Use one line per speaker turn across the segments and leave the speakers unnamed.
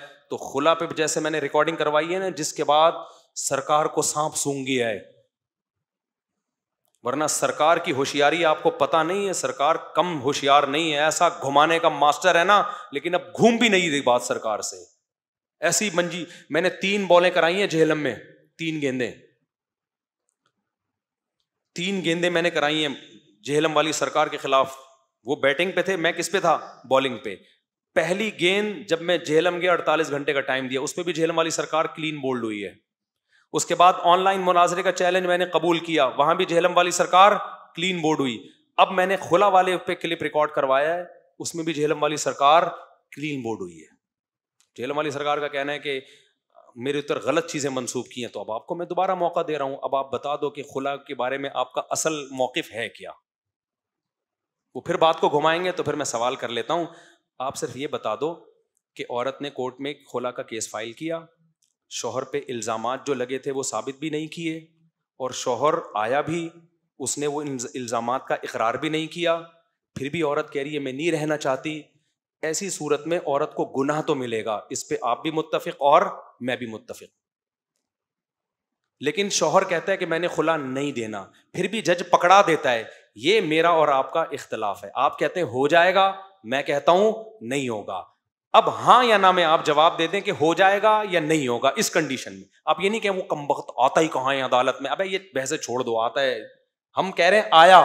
तो खुला पे जैसे मैंने रिकॉर्डिंग करवाई है ना जिसके बाद सरकार को सांप सूंघ है वरना सरकार की होशियारी आपको पता नहीं है सरकार कम होशियार नहीं है ऐसा घुमाने का मास्टर है ना लेकिन अब घूम भी नहीं रही बात सरकार से ऐसी मंजी मैंने तीन बॉलें कराई हैं झेलम में तीन गेंदे तीन गेंदे मैंने कराई हैं झेलम वाली सरकार के खिलाफ वो बैटिंग पे थे मैं किस पे था बॉलिंग पे पहली गेंद जब मैं झेलम गया अड़तालीस घंटे का टाइम दिया उसमें भी झेलम वाली सरकार क्लीन बोल्ड हुई है उसके बाद ऑनलाइन मुनाजरे का चैलेंज मैंने कबूल किया वहां भी झेलम वाली सरकार क्लीन बोर्ड हुई अब मैंने खुला वाले पे क्लिप रिकॉर्ड करवाया है उसमें भी झेलम वाली सरकार क्लीन बोर्ड हुई है झेलम वाली सरकार का कहना है कि मेरे उत्तर गलत चीज़ें मंसूब की हैं तो अब आपको मैं दोबारा मौका दे रहा हूं अब आप बता दो कि खुला के बारे में आपका असल मौकफ है क्या वो फिर बात को घुमाएंगे तो फिर मैं सवाल कर लेता हूं आप सिर्फ ये बता दो कि औरत ने कोर्ट में खोला का केस फाइल किया शोहर पे इल्ज़ाम जो लगे थे वो साबित भी नहीं किए और शोहर आया भी उसने वो इल्ज़ाम का इकरार भी नहीं किया फिर भी औरत कह रही है मैं नहीं रहना चाहती ऐसी सूरत में औरत को गुनाह तो मिलेगा इस पर आप भी मुतफिक और मैं भी मुतफिक लेकिन शोहर कहता है कि मैंने खुला नहीं देना फिर भी जज पकड़ा देता है ये मेरा और आपका इख्तलाफ है आप कहते हैं हो जाएगा मैं कहता हूं नहीं होगा अब हां या ना में आप जवाब दे दें कि हो जाएगा या नहीं होगा इस कंडीशन में आप ये नहीं कहें वो कम वक्त आता ही कहाँ है अदालत में अब ये बहसे छोड़ दो आता है हम कह रहे हैं आया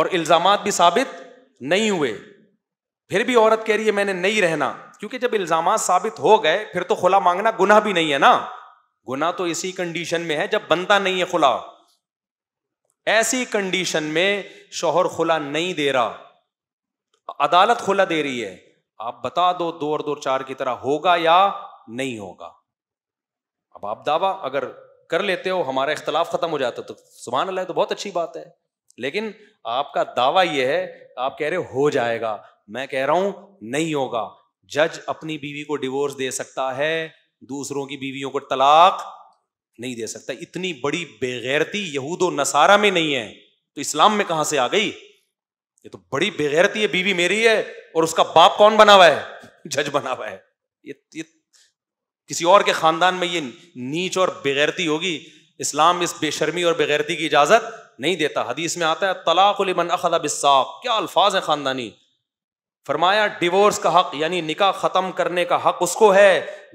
और इल्जाम भी साबित नहीं हुए फिर भी औरत कह रही है मैंने नहीं रहना क्योंकि जब इल्जाम साबित हो गए फिर तो खुला मांगना गुना भी नहीं है ना गुना तो इसी कंडीशन में है जब बनता नहीं है खुला ऐसी कंडीशन में शोहर खुला नहीं दे रहा अदालत खुला दे रही है आप बता दो दो और दो चार की तरह होगा या नहीं होगा अब आप दावा अगर कर लेते हो हमारा इख्तलाफ खत्म हो जाता तो सुबह अल्लाह तो बहुत अच्छी बात है लेकिन आपका दावा यह है आप कह रहे हो जाएगा मैं कह रहा हूं नहीं होगा जज अपनी बीवी को डिवोर्स दे सकता है दूसरों की बीवियों को तलाक नहीं दे सकता इतनी बड़ी बेगैरती यहूदो नसारा में नहीं है तो इस्लाम में कहां से आ गई ये तो बड़ी बेगैरती है बीवी मेरी है और उसका बाप कौन बना हुआ है जज बना हुआ है ये, ये किसी और के खानदान में ये नीच और बेगैरती होगी इस्लाम इस बेशर्मी और बेगैरती की इजाजत नहीं देता हदीस में आता है तलाक़मन अखदा बिसाक क्या अल्फाज है खानदानी फरमाया डिवोर्स का हक यानी निकाह ख़त्म करने का हक उसको है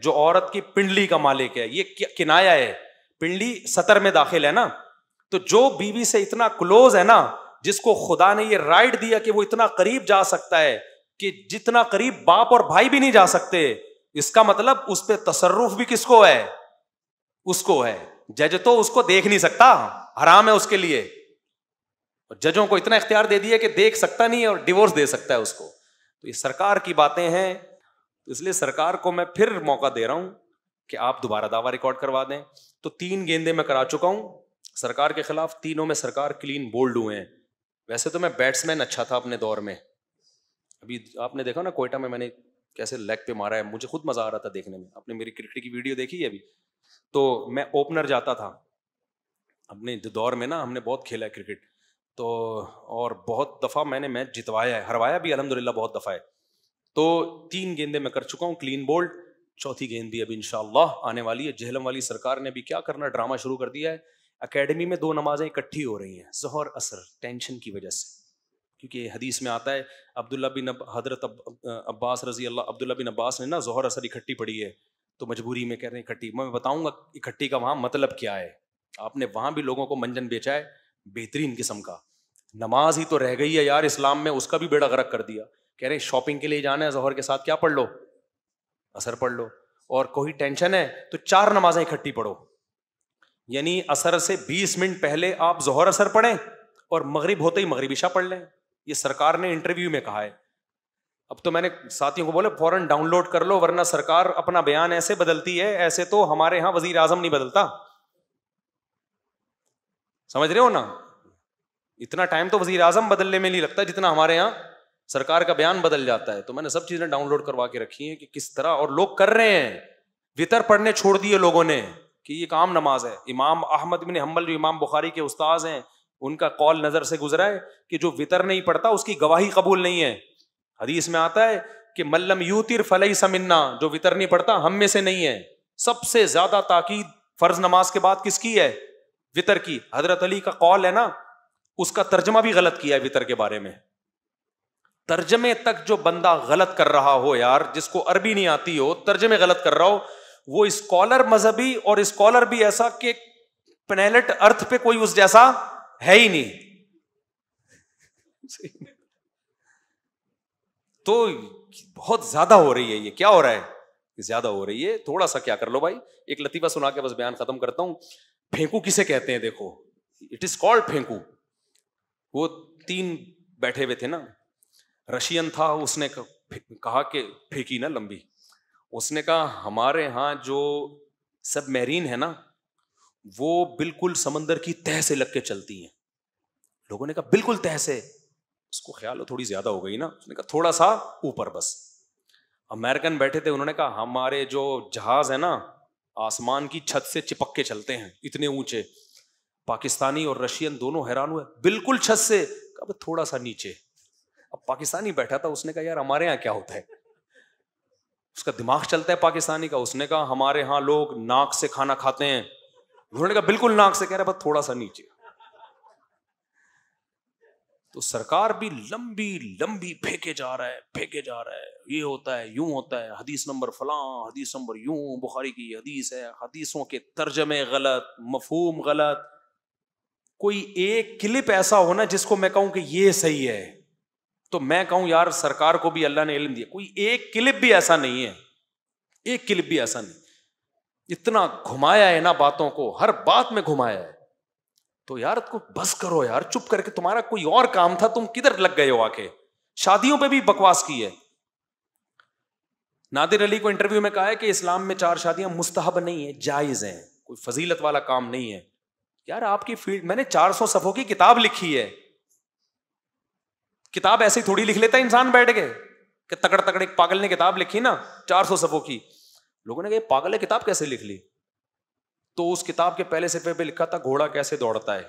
जो औरत की पिंडली का मालिक है ये किनाया है पिंडी सतर में दाखिल है ना तो जो बीवी से इतना क्लोज है ना जिसको खुदा ने ये राइट दिया कि वो इतना करीब जा सकता है कि जितना करीब बाप और भाई भी नहीं जा सकते इसका मतलब उस पर तसरुफ भी किसको है उसको है जज तो उसको देख नहीं सकता हराम है उसके लिए और जजों को इतना इख्तियार दे दिया कि देख सकता नहीं है और डिवोर्स दे सकता है उसको तो ये सरकार की बातें हैं तो इसलिए सरकार को मैं फिर मौका दे रहा हूं कि आप दोबारा दावा रिकॉर्ड करवा दें तो तीन गेंदे मैं करा चुका हूँ सरकार के खिलाफ तीनों में सरकार क्लीन बोल्ड हुए हैं वैसे तो मैं बैट्समैन अच्छा था अपने दौर में अभी आपने देखा ना कोयटा में मैंने कैसे लेग पे मारा है मुझे खुद मजा आ रहा था देखने में आपने मेरी क्रिकेट की वीडियो देखी है अभी तो मैं ओपनर जाता था अपने दौर में ना हमने बहुत खेला है क्रिकेट तो और बहुत दफ़ा मैंने मैच जितवाया है हरवाया भी अलहमदिल्ला बहुत दफ़ा है तो तीन गेंदे मैं कर चुका हूँ क्लीन बोल्ड चौथी गेंद भी अभी इंशाल्लाह आने वाली है जहलम वाली सरकार ने अभी क्या करना ड्रामा शुरू कर दिया है अकेडमी में दो नमाजें इकट्ठी हो रही हैं जहर असर टेंशन की वजह से क्योंकि हदीस में आता है अब्दुल्ला बिन अब, हजरत अब, अब्बास रजी अल्लाह अब्दुल्ला बिन अब्बास ने ना जहर असर इकट्ठी पड़ी है तो मजबूरी में कह रहे हैं इकट्ठी मैं बताऊँगा इकट्ठी का वहाँ मतलब क्या है आपने वहाँ भी लोगों को मंजन बेचा है बेहतरीन किस्म का नमाज ही तो रह गई है यार इस्लाम में उसका भी बेड़ा गरक कर दिया कह रहे हैं शॉपिंग के लिए जाना है जहर के साथ क्या पढ़ लो असर पढ़ लो और कोई टेंशन है तो चार नमाजें इकट्ठी पढ़ो यानी असर से बीस मिनट पहले आप जोहर असर पढ़ें और मगरिब होते ही मगरिब इशा पढ़ लें ये सरकार ने इंटरव्यू में कहा है अब तो मैंने साथियों को बोले फौरन डाउनलोड कर लो वरना सरकार अपना बयान ऐसे बदलती है ऐसे तो हमारे यहां वजीर आजम नहीं बदलता समझ रहे हो ना इतना टाइम तो वजीर आजम बदलने में नहीं लगता जितना हमारे यहां सरकार का बयान बदल जाता है तो मैंने सब चीजें डाउनलोड करवा के रखी है कि किस तरह और लोग कर रहे हैं वितर पढ़ने छोड़ दिए लोगों ने कि ये काम नमाज है इमाम अहमद बिन हम्बल जो इमाम बुखारी के उस्ताज हैं उनका कॉल नजर से गुजरा है कि जो वितर नहीं पढ़ता उसकी गवाही कबूल नहीं है हदीस में आता है कि मल्लम यूतिर फलई समिन्ना जो वितर नहीं पढ़ता हम में से नहीं है सबसे ज्यादा ताकीद फर्ज नमाज के बाद किसकी है वितर की हजरत अली का कॉल है ना उसका तर्जमा भी गलत किया है वितर के बारे में तर्जमे तक जो बंदा गलत कर रहा हो यार जिसको अरबी नहीं आती हो तर्जमे गलत कर रहा हो वो स्कॉलर मजहबी और स्कॉलर भी ऐसा कि पेनेलट अर्थ पे कोई उस जैसा है ही नहीं तो बहुत ज्यादा हो रही है ये क्या हो रहा है ज्यादा हो रही है थोड़ा सा क्या कर लो भाई एक लतीफा सुना के बस बयान खत्म करता हूं फेंकू किसे कहते हैं देखो इट इज कॉल्ड फेंकू वो तीन बैठे हुए थे ना रशियन था उसने कहा कि फेंकी ना लंबी उसने कहा हमारे यहाँ जो सब मेरीन है ना वो बिल्कुल समंदर की तह से लग के चलती हैं लोगों ने कहा बिल्कुल तह से उसको ख्याल हो थोड़ी ज़्यादा हो गई ना उसने कहा थोड़ा सा ऊपर बस अमेरिकन बैठे थे उन्होंने कहा हमारे जो जहाज़ है ना आसमान की छत से चिपक के चलते हैं इतने ऊंचे पाकिस्तानी और रशियन दोनों हैरान हुए बिल्कुल छत से अब थोड़ा सा नीचे अब पाकिस्तानी बैठा था उसने कहा यार हमारे यहाँ क्या होता है उसका दिमाग चलता है पाकिस्तानी का उसने कहा हमारे यहाँ लोग नाक से खाना खाते हैं उन्होंने कहा बिल्कुल नाक से कह रहे बस थोड़ा सा नीचे तो सरकार भी लंबी लंबी फेंके जा रहा है फेंके जा रहा है ये होता है यूं होता है हदीस नंबर फलां हदीस नंबर यूं बुखारी की हदीस है हदीसों के तर्जमे गलत मफहूम गलत कोई एक क्लिप ऐसा होना जिसको मैं कहूं कि ये सही है तो मैं कहूं यार सरकार को भी अल्लाह ने इलम दिया कोई एक क्लिप भी ऐसा नहीं है एक क्लिप भी ऐसा नहीं इतना घुमाया है ना बातों को हर बात में घुमाया है तो यार तुम बस करो यार चुप करके तुम्हारा कोई और काम था तुम किधर लग गए हो आके शादियों पे भी बकवास की है नादिर अली को इंटरव्यू में कहा है कि इस्लाम में चार शादियां मुस्तहब नहीं है जायज हैं कोई फजीलत वाला काम नहीं है यार आपकी फील्ड मैंने 400 सफों की किताब लिखी है किताब ऐसे ही थोड़ी लिख लेता है इंसान बैठ के कि तकड़ तकड़ एक पागल ने किताब लिखी ना चार सौ सबों की लोगों ने कहा पागल है किताब कैसे लिख ली तो उस किताब के पहले सिफे पे लिखा था घोड़ा कैसे दौड़ता है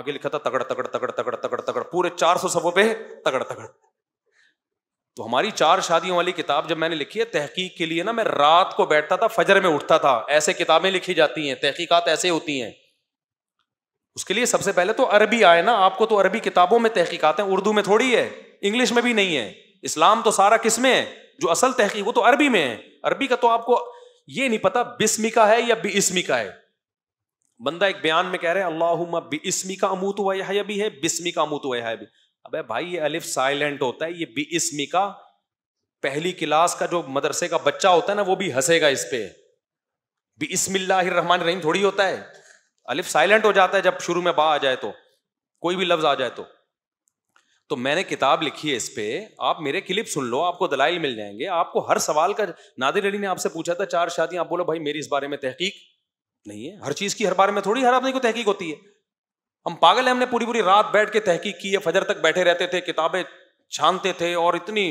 आगे लिखा था तगड़ तकड़ तगड़ तगड़ तगड़ तगड़ पूरे चार सौ सबों पे तगड़ तकड़ तो हमारी चार शादियों वाली किताब जब मैंने लिखी है तहकीक के लिए ना मैं रात को बैठता था फजर में उठता था ऐसे किताबें लिखी जाती हैं तहकीकत ऐसे होती हैं उसके लिए सबसे पहले तो अरबी आए ना आपको तो अरबी किताबों में तहकीकात हैं उर्दू में थोड़ी है इंग्लिश में भी नहीं है इस्लाम तो सारा किस में है जो असल तहकी वो तो अरबी में है अरबी का तो आपको ये नहीं पता बिस्मी का है या बिस्मी का है बंदा एक बयान में कह रहे हैं अल्लाह बिस्मी का अमूत हुआ वह भी है बिस्मी का अमूत वह भी अब भाई ये अलिफ साइलेंट होता है ये बिस्मी का पहली क्लास का जो मदरसे का बच्चा होता है ना वो भी हंसेगा इस पे बिस्मिल्लाहमान रहीम थोड़ी होता है अलिफ साइलेंट हो जाता है जब शुरू में बा आ जाए तो कोई भी लफ्ज आ जाए तो तो मैंने किताब लिखी है इस पर आप मेरे क्लिप सुन लो आपको दलाइल मिल जाएंगे आपको हर सवाल का नादिर अली ने आपसे पूछा था चार शादियां आप बोलो भाई मेरी इस बारे में तहकीक नहीं है हर चीज की हर बारे में थोड़ी हर आदमी को तहकीक होती है हम पागल हैं हमने पूरी पूरी रात बैठ के तहकीक की है फजर तक बैठे रहते थे किताबें छानते थे और इतनी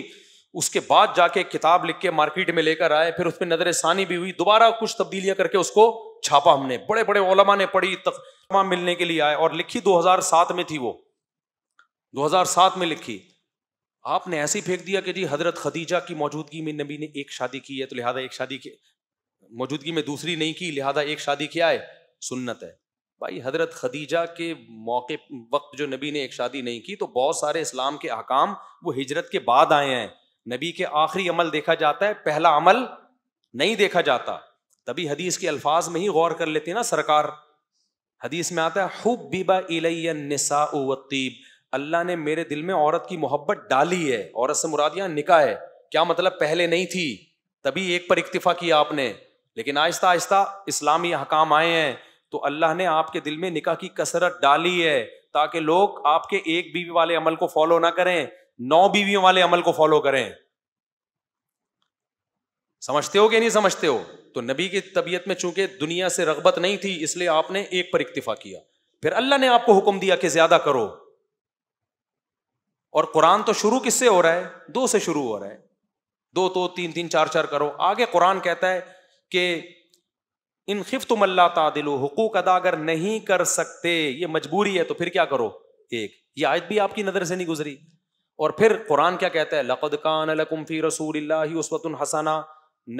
उसके बाद जाके किताब लिख के मार्केट में लेकर आए फिर उसमें नजर सानी भी हुई दोबारा कुछ तब्दीलियां करके उसको छापा हमने बड़े बड़े ओलमा ने पढ़ी तकमा मिलने के लिए आए और लिखी दो हजार सात में थी वो दो हजार सात में लिखी आपने ऐसे ही फेंक दिया कि जी हजरत खदीजा की मौजूदगी में नबी ने एक शादी की है तो लिहाजा एक शादी की मौजूदगी में दूसरी नहीं की लिहाजा एक शादी किया है सुन्नत है भाई हजरत खदीजा के मौके वक्त जो नबी ने एक शादी नहीं की तो बहुत सारे इस्लाम के अहकाम वो हिजरत के बाद आए हैं नबी के आखिरी अमल देखा जाता है पहला अमल नहीं देखा जाता तभी हदीस के अल्फाज में ही गौर कर लेती है ना सरकार हदीस में आता है हुब अल्लाह ने मेरे दिल में औरत की मोहब्बत डाली है औरत से मुराद यहाँ है क्या मतलब पहले नहीं थी तभी एक पर इक्तफा किया आपने लेकिन आहिस्ता आहिस्ता इस्लामी हकाम आए हैं तो अल्लाह ने आपके दिल में निकाह की कसरत डाली है ताकि लोग आपके एक बीवी वाले अमल को फॉलो ना करें नौ बीवियों वाले अमल को फॉलो करें समझते हो कि नहीं समझते हो तो नबी की तबीयत में चूंकि दुनिया से रगबत नहीं थी इसलिए आपने एक पर इक्तिफा किया फिर अल्लाह ने आपको हुक्म दिया कि ज्यादा करो और कुरान तो शुरू किससे हो रहा है दो से शुरू हो रहा है दो तो तीन तीन चार चार करो आगे कुरान कहता है कि इन खिफ तुम अल्लाह तादिलो हुकूक अदा अगर नहीं कर सकते ये मजबूरी है तो फिर क्या करो एक ये आयत भी आपकी नज़र से नहीं गुजरी और फिर कुरान क्या कहता है लकद फी रसूल उसवतुन हसना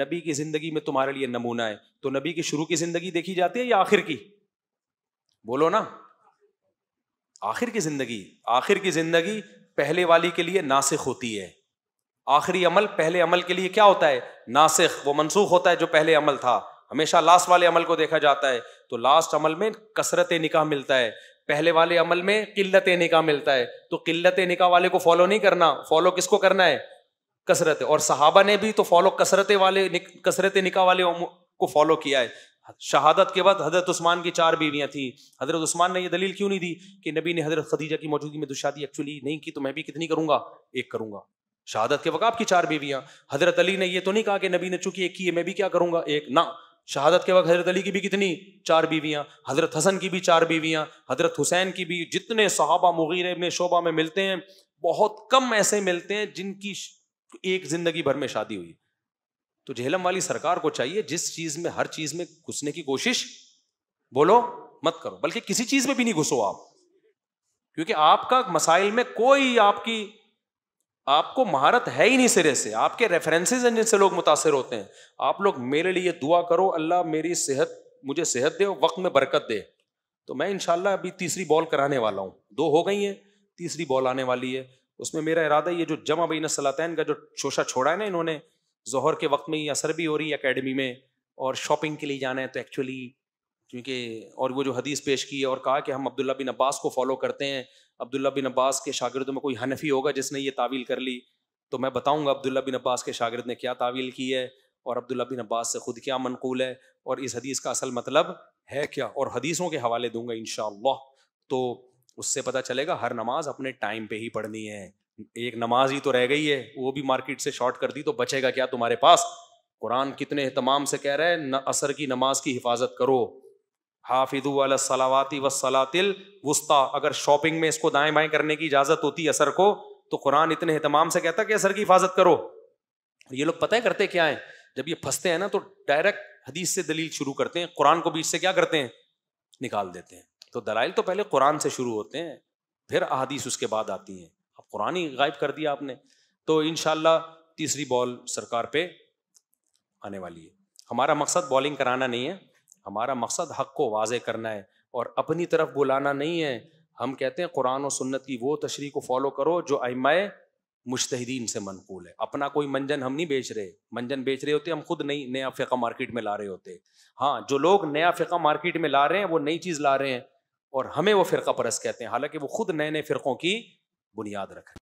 नबी की जिंदगी में तुम्हारे लिए नमूना है तो नबी की शुरू की जिंदगी देखी जाती है या आखिर की बोलो ना आखिर की जिंदगी आखिर की जिंदगी पहले वाली के लिए नासिक होती है आखिरी अमल पहले अमल के लिए क्या होता है नासिक वो मनसूख होता है जो पहले अमल था हमेशा लास्ट वाले अमल को देखा जाता है तो लास्ट अमल में कसरत निकाह मिलता है पहले वाले अमल में किल्लत निकाह मिलता है तो किल्लत निकाह वाले को फॉलो नहीं करना फॉलो किसको करना है कसरत है और सहाबा ने भी तो फॉलो कसरत वाले निक, कसरत निका वाले को फॉलो किया है शहादत के बाद हजरत उस्मान की चार बीवियां थी हजरत उस्मान ने यह दलील क्यों नहीं दी कि नबी ने हजरत खदीजा की मौजूदगी में दुशादी तो एक्चुअली नहीं की तो मैं भी कितनी करूंगा एक करूंगा शहादत के वक्त आपकी चार बीवियां हजरत अली ने यह तो नहीं कहा कि नबी ने चूंकि एक की है मैं भी क्या करूंगा एक ना शहादत के वक्त हजरत अली की भी कितनी चार बीवियां हजरत हसन की भी चार बीवियां हजरत हुसैन की भी जितने सहाबा मुगीर में शोबा में मिलते हैं बहुत कम ऐसे मिलते हैं जिनकी तो एक जिंदगी भर में शादी हुई तो झेलम वाली सरकार को चाहिए जिस चीज में हर चीज में घुसने की कोशिश बोलो मत करो बल्कि किसी चीज में भी नहीं घुसो आप क्योंकि आपका मसाइल में कोई आपकी आपको महारत है ही नहीं सिरे से आपके रेफरेंसेज हैं जिनसे लोग मुतासर होते हैं आप लोग मेरे लिए दुआ करो अल्लाह मेरी सेहत मुझे सेहत दे और वक्त में बरकत दे तो मैं इनशाला अभी तीसरी बॉल कराने वाला हूँ दो हो गई हैं तीसरी बॉल आने वाली है उसमें मेरा इरादा ये जो जमा बीन सलातैन का जो शोशा छोड़ा है ना इन्होंने जहर के वक्त में ही असर भी हो रही है अकेडमी में और शॉपिंग के लिए जाना है तो एक्चुअली क्योंकि और वो जो हदीस पेश की है और कहा कि हम अब्दुल्ला बिन अब्बास को फॉलो करते हैं अब्दुल्ला बिन अब्बास के शागिर्दों में कोई हनफी होगा जिसने ये तावील कर ली तो मैं बताऊंगा अब्दुल्ला बिन अब्बास के शागिर्द ने क्या तावील की है और अब्दुल्ला बिन अब्बास से ख़ुद क्या मनकूल है और इस हदीस का असल मतलब है क्या और हदीसों के हवाले दूंगा इन तो उससे पता चलेगा हर नमाज अपने टाइम पे ही पढ़नी है एक नमाज ही तो रह गई है वो भी मार्केट से शॉर्ट कर दी तो बचेगा क्या तुम्हारे पास कुरान कितने अहतमाम से कह रहे हैं न असर की नमाज की हिफाजत करो हाफिदू वाला सलावाती व सलातिल वस्ता अगर शॉपिंग में इसको दाएं बाएं करने की इजाज़त होती है असर को तो कुरान इतने अहतमाम से कहता कि असर की हिफाजत करो ये लोग पता है करते क्या है जब ये फंसते हैं ना तो डायरेक्ट हदीस से दलील शुरू करते हैं कुरान को बीच से क्या करते हैं निकाल देते हैं तो दलाइल तो पहले कुरान से शुरू होते हैं फिर अहादीस उसके बाद आती हैं अब कुरान ही गायब कर दिया आपने तो इन तीसरी बॉल सरकार पे आने वाली है हमारा मकसद बॉलिंग कराना नहीं है हमारा मकसद हक को वाजे करना है और अपनी तरफ बुलाना नहीं है हम कहते हैं कुरान और सुन्नत की वो तशरी को फॉलो करो जो अमाय मुश्तदीन से मनकूल है अपना कोई मंजन हम नहीं बेच रहे मंजन बेच रहे होते हम खुद नई नया फ़िका मार्केट में ला रहे होते हाँ जो लोग नया फ़िका मार्केट में ला रहे हैं वो नई चीज़ ला रहे हैं और हमें वो फ़िरका परस कहते हैं हालांकि वो खुद नए नए फ़िरक़ों की बुनियाद रखें